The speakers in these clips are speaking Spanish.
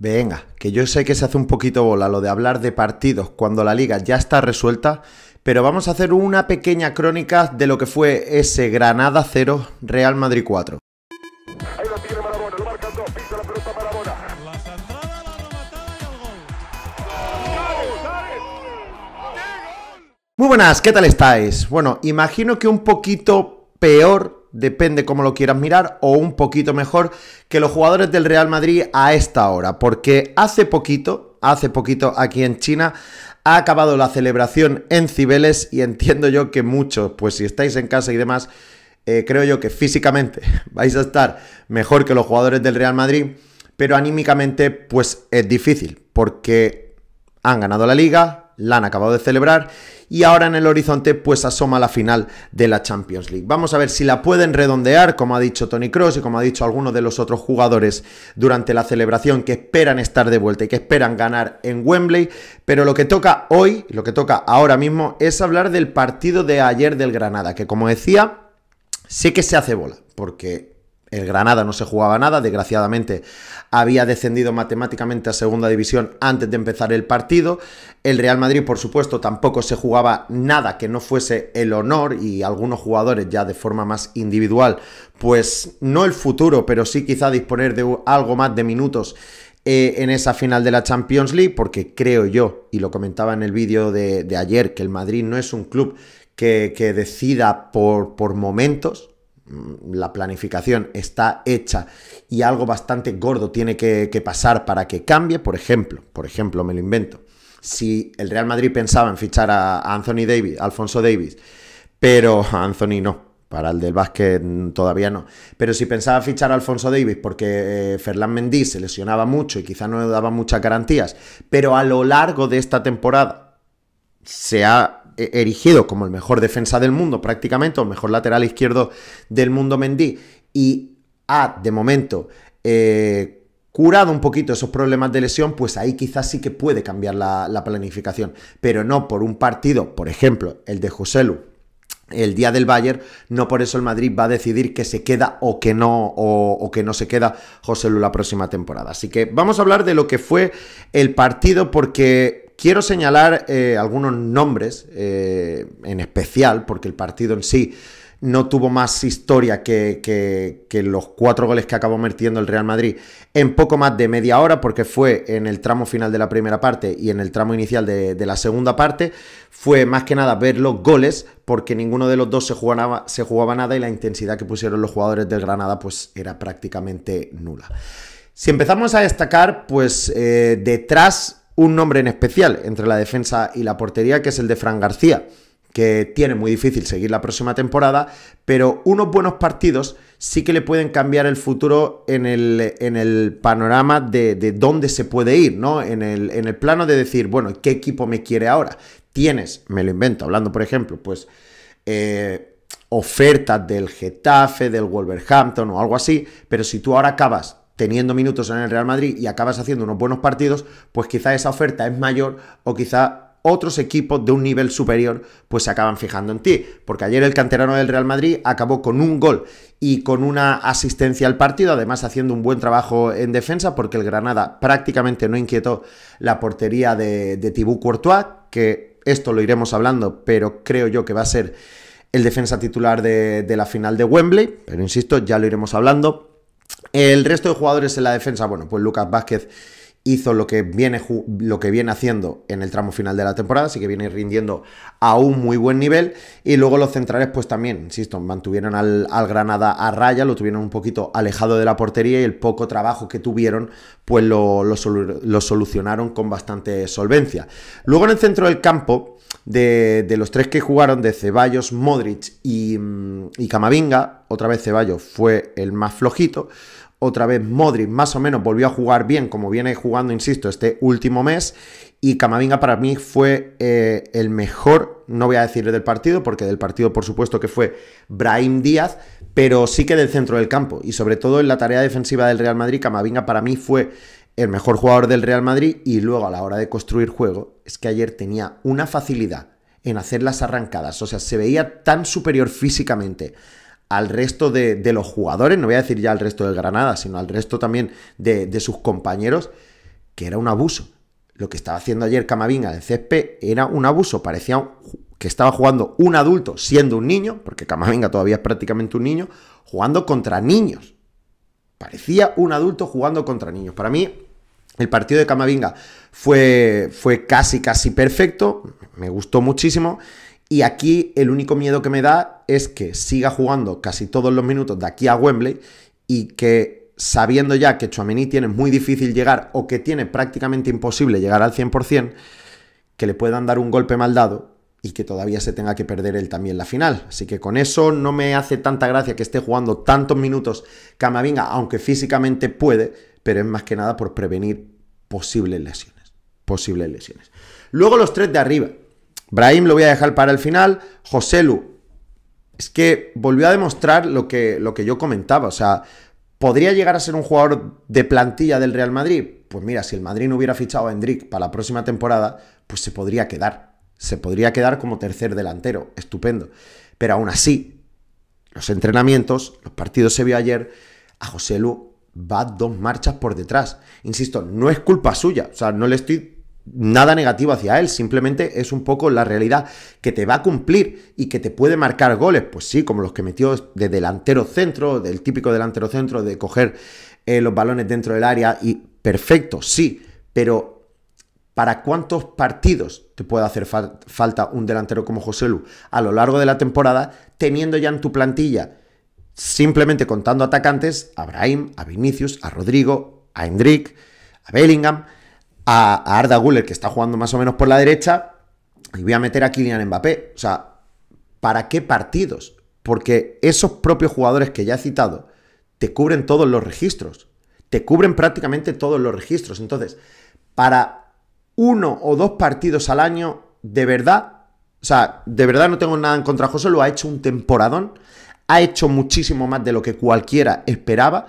Venga, que yo sé que se hace un poquito bola lo de hablar de partidos cuando la liga ya está resuelta, pero vamos a hacer una pequeña crónica de lo que fue ese Granada 0, Real Madrid 4. Muy buenas, ¿qué tal estáis? Bueno, imagino que un poquito peor depende cómo lo quieras mirar, o un poquito mejor que los jugadores del Real Madrid a esta hora, porque hace poquito, hace poquito aquí en China, ha acabado la celebración en Cibeles y entiendo yo que muchos, pues si estáis en casa y demás, eh, creo yo que físicamente vais a estar mejor que los jugadores del Real Madrid, pero anímicamente pues es difícil, porque han ganado la liga, la han acabado de celebrar y ahora en el horizonte pues asoma la final de la Champions League. Vamos a ver si la pueden redondear, como ha dicho Tony Cross y como ha dicho algunos de los otros jugadores durante la celebración que esperan estar de vuelta y que esperan ganar en Wembley, pero lo que toca hoy, lo que toca ahora mismo es hablar del partido de ayer del Granada, que como decía, sé que se hace bola, porque el Granada no se jugaba nada, desgraciadamente había descendido matemáticamente a segunda división antes de empezar el partido. El Real Madrid, por supuesto, tampoco se jugaba nada que no fuese el honor y algunos jugadores ya de forma más individual, pues no el futuro, pero sí quizá disponer de algo más de minutos eh, en esa final de la Champions League, porque creo yo, y lo comentaba en el vídeo de, ayer, que el Madrid no es un club que, decida por momentos, Mm, la planificación está hecha y algo bastante gordo tiene que, pasar para que cambie, por ejemplo, por ejemplo, me lo invento. Si el Real Madrid pensaba en fichar a Anthony Davis, Alfonso Davis, pero Anthony no, para el del básquet mm, todavía no. Pero si pensaba fichar a Alfonso Davis porque eh, Fernán se lesionaba mucho y quizá no daba muchas garantías, pero a lo largo de esta temporada se ha e- erigido como el mejor defensa del mundo prácticamente, o mejor lateral izquierdo del mundo Mendy, y ha de momento eh, curado un poquito esos problemas de lesión, pues ahí quizás sí que puede cambiar la, planificación, pero no por un partido, por ejemplo, el de Joselu, el día del Bayern, no por eso el Madrid va a decidir que se queda o que no, o, o, que no se queda José la próxima temporada. Así que vamos a hablar de lo que fue el partido, porque Quiero señalar eh, algunos nombres eh, en especial, porque el partido en sí no tuvo más historia que, los cuatro goles que acabó metiendo el Real Madrid en poco más de media hora, porque fue en el tramo final de la primera parte y en el tramo inicial de, la segunda parte. Fue más que nada ver los goles, porque ninguno de los dos se jugaba, se jugaba nada y la intensidad que pusieron los jugadores del Granada pues era prácticamente nula. Si empezamos a destacar, pues eh, detrás un nombre en especial entre la defensa y la portería, que es el de Fran García, que tiene muy difícil seguir la próxima temporada, pero unos buenos partidos sí que le pueden cambiar el futuro en el, en el panorama de, dónde se puede ir, ¿no? En el, plano de decir, bueno, ¿qué equipo me quiere ahora? Tienes, me lo invento, hablando por ejemplo, pues... Eh, ofertas del Getafe, del Wolverhampton o algo así, pero si tú ahora acabas teniendo minutos en el Real Madrid y acabas haciendo unos buenos partidos, pues quizá esa oferta es mayor o quizá otros equipos de un nivel superior pues se acaban fijando en ti. Porque ayer el canterano del Real Madrid acabó con un gol y con una asistencia al partido, además haciendo un buen trabajo en defensa porque el Granada prácticamente no inquietó la portería de, de Thibaut Courtois, que esto lo iremos hablando, pero creo yo que va a ser el defensa titular de la final de Wembley, pero insisto, ya lo iremos hablando. El resto de jugadores en la defensa, bueno, pues Lucas Vázquez hizo lo que, viene, lo que viene haciendo en el tramo final de la temporada, así que viene rindiendo a un muy buen nivel. Y luego los centrales, pues también, insisto, mantuvieron al, Granada a raya, lo tuvieron un poquito alejado de la portería y el poco trabajo que tuvieron, pues lo, solucionaron con bastante solvencia. Luego en el centro del campo... De, los tres que jugaron, de Ceballos, Modric y, mm, y Camavinga, otra vez Ceballos fue el más flojito, otra vez Modric más o menos volvió a jugar bien, como viene jugando, insisto, este último mes. Y Camavinga para mí fue eh, el mejor, no voy a decir del partido, porque del partido por supuesto que fue Brahim Díaz, pero sí que del centro del campo. Y sobre todo en la tarea defensiva del Real Madrid, Camavinga para mí fue el mejor jugador del Real Madrid. Y luego a la hora de construir juego, es que ayer tenía una facilidad en hacer las arrancadas. O sea, se veía tan superior físicamente al resto de, los jugadores, no voy a decir ya al resto del Granada, sino al resto también de, sus compañeros, que era un abuso. Lo que estaba haciendo ayer Camavinga del césped era un abuso, parecía que estaba jugando un adulto siendo un niño, porque Camavinga todavía es prácticamente un niño, jugando contra niños. Parecía un adulto jugando contra niños. Para mí, el partido de Camavinga fue, fue casi, casi perfecto, me gustó muchísimo, y aquí el único miedo que me da es que siga jugando casi todos los minutos de aquí a Wembley y que sabiendo ya que Chouameni tiene muy difícil llegar o que tiene prácticamente imposible llegar al 100%, que le puedan dar un golpe mal dado y que todavía se tenga que perder él también la final. Así que con eso no me hace tanta gracia que esté jugando tantos minutos Camavinga, aunque físicamente puede, pero es más que nada por prevenir posibles lesiones. Posibles lesiones. Luego los tres de arriba. Brahim lo voy a dejar para el final. Joselu es que volvió a demostrar lo que, lo que yo comentaba. O sea, ¿podría llegar a ser un jugador de plantilla del Real Madrid? Pues mira, si el Madrid no hubiera fichado a Hendrik para la próxima temporada, pues se podría quedar. Se podría quedar como tercer delantero. Estupendo. Pero aún así, los entrenamientos, los partidos se vio ayer, a José Lu va dos marchas por detrás. Insisto, no es culpa suya. O sea, no le estoy nada negativo hacia él, simplemente es un poco la realidad que te va a cumplir y que te puede marcar goles, pues sí, como los que metió de delantero centro, del típico delantero centro, de coger eh, los balones dentro del área y perfecto, sí, pero ¿Para cuántos partidos te puede hacer falta un delantero como José Lu a lo largo de la temporada, teniendo ya en tu plantilla, simplemente contando atacantes, a Brahim, a Vinicius, a Rodrigo, a Hendrik, a Bellingham? a, Arda Guller, que está jugando más o menos por la derecha, y voy a meter a Kylian Mbappé. O sea, ¿para qué partidos? Porque esos propios jugadores que ya he citado te cubren todos los registros. Te cubren prácticamente todos los registros. Entonces, para uno o dos partidos al año, de verdad, o sea, de verdad no tengo nada en contra. José lo ha hecho un temporadón. Ha hecho muchísimo más de lo que cualquiera esperaba.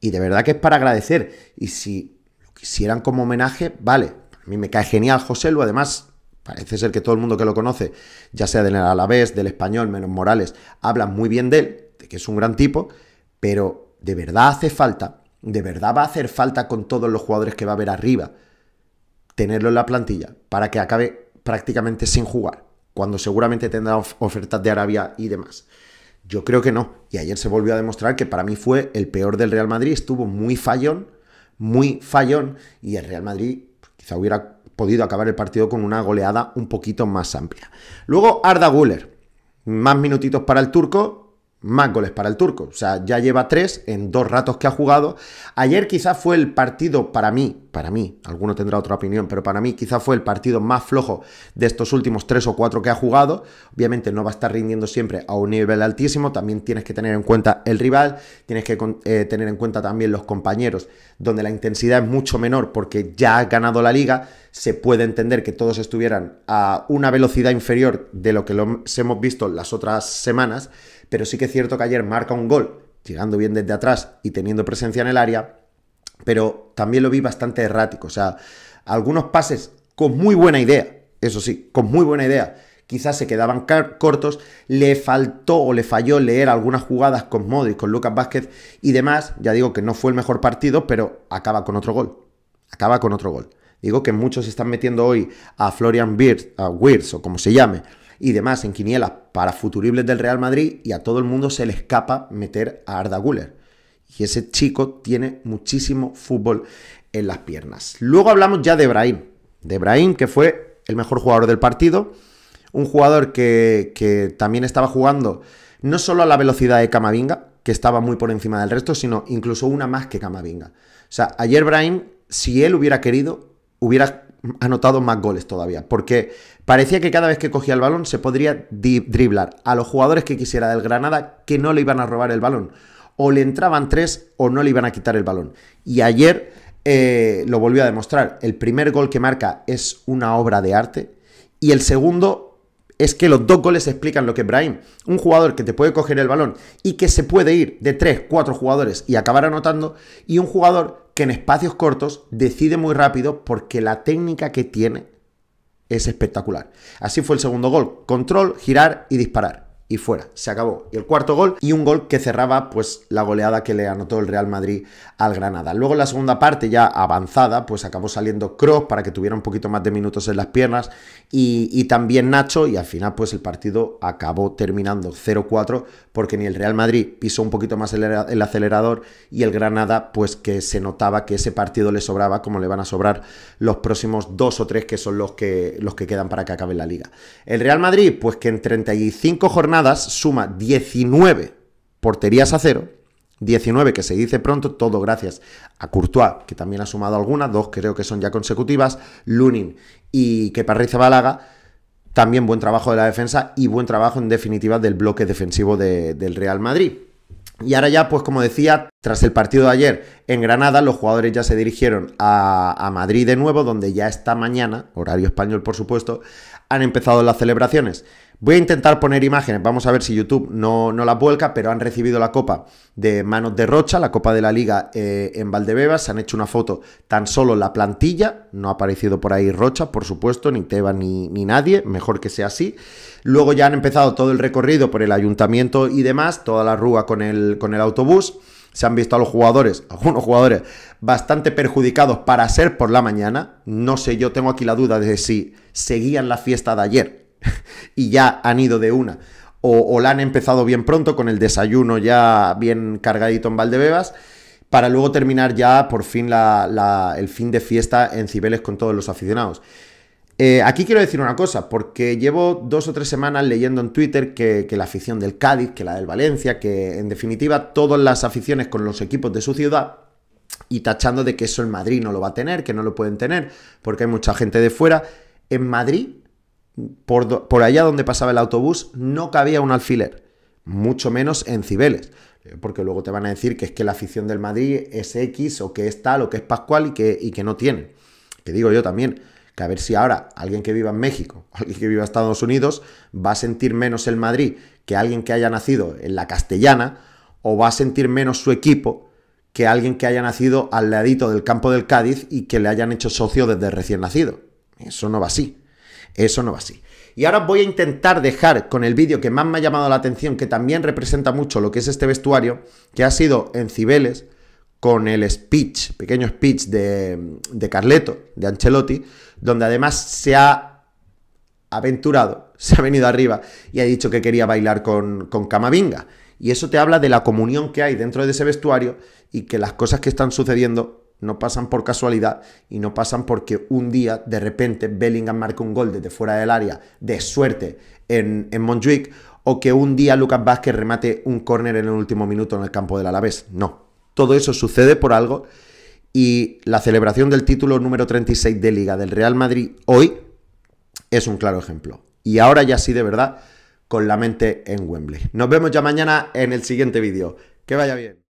Y de verdad que es para agradecer. Y si quisieran como homenaje, vale, a mí me cae genial José Lu, además parece ser que todo el mundo que lo conoce, ya sea del Alavés, del Español, menos Morales, hablan muy bien de él, de que es un gran tipo, pero de verdad hace falta, de verdad va a hacer falta con todos los jugadores que va a haber arriba, tenerlo en la plantilla para que acabe prácticamente sin jugar, cuando seguramente tendrá ofertas de Arabia y demás. Yo creo que no, y ayer se volvió a demostrar que para mí fue el peor del Real Madrid, estuvo muy fallón, muy fallón y el Real Madrid quizá hubiera podido acabar el partido con una goleada un poquito más amplia. Luego Arda Güler, más minutitos para el turco, más goles para el turco. O sea, ya lleva tres en dos ratos que ha jugado. Ayer quizás fue el partido para mí, para mí, alguno tendrá otra opinión, pero para mí quizás fue el partido más flojo de estos últimos tres o cuatro que ha jugado. Obviamente no va a estar rindiendo siempre a un nivel altísimo, también tienes que tener en cuenta el rival, tienes que eh, tener en cuenta también los compañeros, donde la intensidad es mucho menor porque ya ha ganado la liga, se puede entender que todos estuvieran a una velocidad inferior de lo que los hemos visto las otras semanas pero sí que es cierto que ayer marca un gol, llegando bien desde atrás y teniendo presencia en el área, pero también lo vi bastante errático. O sea, algunos pases con muy buena idea, eso sí, con muy buena idea. Quizás se quedaban cortos, le faltó o le falló leer algunas jugadas con Modric, con Lucas Vázquez y demás. Ya digo que no fue el mejor partido, pero acaba con otro gol. Acaba con otro gol. Digo que muchos están metiendo hoy a Florian Wirtz, a o como se llame, y demás en quinielas para futuribles del Real Madrid y a todo el mundo se le escapa meter a Arda Guller. Y ese chico tiene muchísimo fútbol en las piernas. Luego hablamos ya de Brahim. De Brahim, que fue el mejor jugador del partido. Un jugador que, que también estaba jugando no solo a la velocidad de Camavinga, que estaba muy por encima del resto, sino incluso una más que Camavinga. O sea, ayer Brahim, si él hubiera querido, hubiera anotado más goles todavía, porque parecía que cada vez que cogía el balón se podría driblar a los jugadores que quisiera del Granada que no le iban a robar el balón. O le entraban tres o no le iban a quitar el balón. Y ayer eh, lo volvió a demostrar. El primer gol que marca es una obra de arte y el segundo es que los dos goles explican lo que es Brahim. Un jugador que te puede coger el balón y que se puede ir de tres, cuatro jugadores y acabar anotando y un jugador que en espacios cortos decide muy rápido porque la técnica que tiene es espectacular. Así fue el segundo gol, control, girar y disparar y fuera, se acabó. el cuarto gol y un gol que cerraba pues la goleada que le anotó el Real Madrid al Granada. Luego en la segunda parte ya avanzada, pues acabó saliendo Cross para que tuviera un poquito más de minutos en las piernas y, también Nacho y al final pues el partido acabó terminando 0-4 porque ni el Real Madrid pisó un poquito más el, acelerador y el Granada pues que se notaba que ese partido le sobraba como le van a sobrar los próximos dos o tres que son los que, los que quedan para que acabe la liga. El Real Madrid pues que en 35 jornadas suma 19 porterías a cero, 19 que se dice pronto, todo gracias a Courtois, que también ha sumado algunas, dos creo que son ya consecutivas, Lunin y Kepa Balaga, también buen trabajo de la defensa y buen trabajo en definitiva del bloque defensivo del Real Madrid. Y ahora ya, pues como decía, tras el partido de ayer en Granada, los jugadores ya se dirigieron a, a, Madrid de nuevo, donde ya esta mañana, horario español por supuesto, han empezado las celebraciones Voy a intentar poner imágenes, vamos a ver si YouTube no, no las vuelca, pero han recibido la copa de manos de Rocha, la copa de la liga eh, en Valdebebas, se han hecho una foto tan solo la plantilla, no ha aparecido por ahí Rocha, por supuesto, ni Teba ni, ni nadie, mejor que sea así. Luego ya han empezado todo el recorrido por el ayuntamiento y demás, toda la rúa con el, con el autobús se han visto a los jugadores, algunos jugadores bastante perjudicados para ser por la mañana. No sé, yo tengo aquí la duda de si seguían la fiesta de ayer y ya han ido de una. O, la han empezado bien pronto, con el desayuno ya bien cargadito en Valdebebas, para luego terminar ya por fin la, el fin de fiesta en Cibeles con todos los aficionados. Eh, aquí quiero decir una cosa, porque llevo dos o tres semanas leyendo en Twitter que, que, la afición del Cádiz, que la del Valencia, que en definitiva todas las aficiones con los equipos de su ciudad, y tachando de que eso en Madrid no lo va a tener, que no lo pueden tener, porque hay mucha gente de fuera, en Madrid por, allá donde pasaba el autobús no cabía un alfiler, mucho menos en Cibeles eh, porque luego te van a decir que es que la afición del Madrid es X o que es tal o que es Pascual y que, y que no tiene. Que digo yo también, que a ver si ahora alguien que viva en México, alguien que viva en Estados Unidos, va a sentir menos el Madrid que alguien que haya nacido en la castellana o va a sentir menos su equipo que alguien que haya nacido al ladito del campo del Cádiz y que le hayan hecho socio desde recién nacido. Eso no va así. Eso no va así. Y ahora voy a intentar dejar con el vídeo que más me ha llamado la atención, que también representa mucho lo que es este vestuario, que ha sido en Cibeles, con el speech, pequeño speech de, Carleto, de Ancelotti, donde además se ha aventurado, se ha venido arriba y ha dicho que quería bailar con, con Camavinga. Y eso te habla de la comunión que hay dentro de ese vestuario y que las cosas que están sucediendo no pasan por casualidad y no pasan porque un día de repente Bellingham marca un gol desde fuera del área de suerte en, en Montjuic o que un día Lucas Vázquez remate un córner en el último minuto en el campo del Alavés. No. Todo eso sucede por algo y la celebración del título número 36 de Liga del Real Madrid hoy es un claro ejemplo. Y ahora ya sí de verdad con la mente en Wembley. Nos vemos ya mañana en el siguiente vídeo. Que vaya bien.